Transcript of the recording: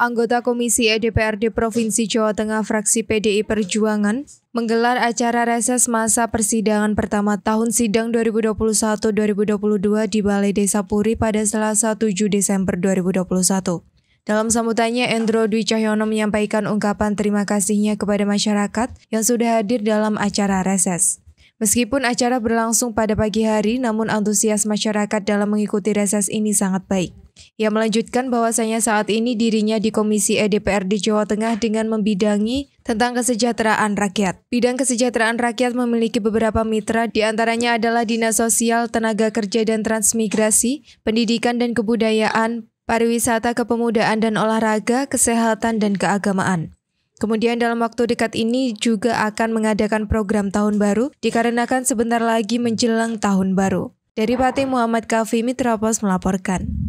Anggota Komisi Edprd Provinsi Jawa Tengah fraksi PDI Perjuangan menggelar acara reses masa persidangan pertama tahun sidang 2021-2022 di Balai Desa Puri pada Selasa 7 Desember 2021. Dalam sambutannya, Endro Dwi Cahyono menyampaikan ungkapan terima kasihnya kepada masyarakat yang sudah hadir dalam acara reses. Meskipun acara berlangsung pada pagi hari, namun antusias masyarakat dalam mengikuti reses ini sangat baik. Ia melanjutkan bahwasanya saat ini dirinya di Komisi e di Jawa Tengah dengan membidangi tentang kesejahteraan rakyat. Bidang kesejahteraan rakyat memiliki beberapa mitra, diantaranya adalah Dinas Sosial, Tenaga Kerja dan Transmigrasi, Pendidikan dan Kebudayaan, Pariwisata Kepemudaan dan Olahraga, Kesehatan dan Keagamaan. Kemudian dalam waktu dekat ini juga akan mengadakan program tahun baru dikarenakan sebentar lagi menjelang tahun baru. Dari Pati Muhammad Kafi Mitra Pos melaporkan.